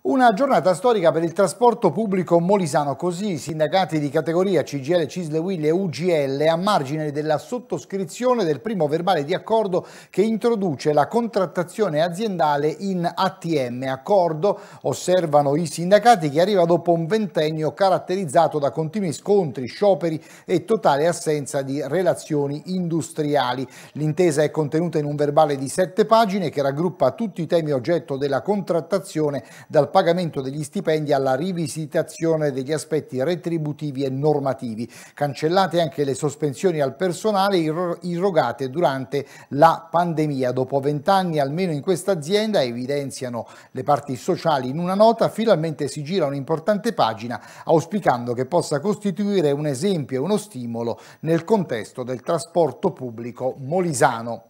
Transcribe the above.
Una giornata storica per il trasporto pubblico molisano, così i sindacati di categoria CGL, Cisle Will e UGL a margine della sottoscrizione del primo verbale di accordo che introduce la contrattazione aziendale in ATM. Accordo, osservano i sindacati, che arriva dopo un ventennio caratterizzato da continui scontri, scioperi e totale assenza di relazioni industriali. L'intesa è contenuta in un verbale di sette pagine che raggruppa tutti i temi oggetto della contrattazione dal pagamento degli stipendi alla rivisitazione degli aspetti retributivi e normativi, cancellate anche le sospensioni al personale irrogate durante la pandemia. Dopo vent'anni almeno in questa azienda, evidenziano le parti sociali in una nota, finalmente si gira un'importante pagina auspicando che possa costituire un esempio e uno stimolo nel contesto del trasporto pubblico molisano.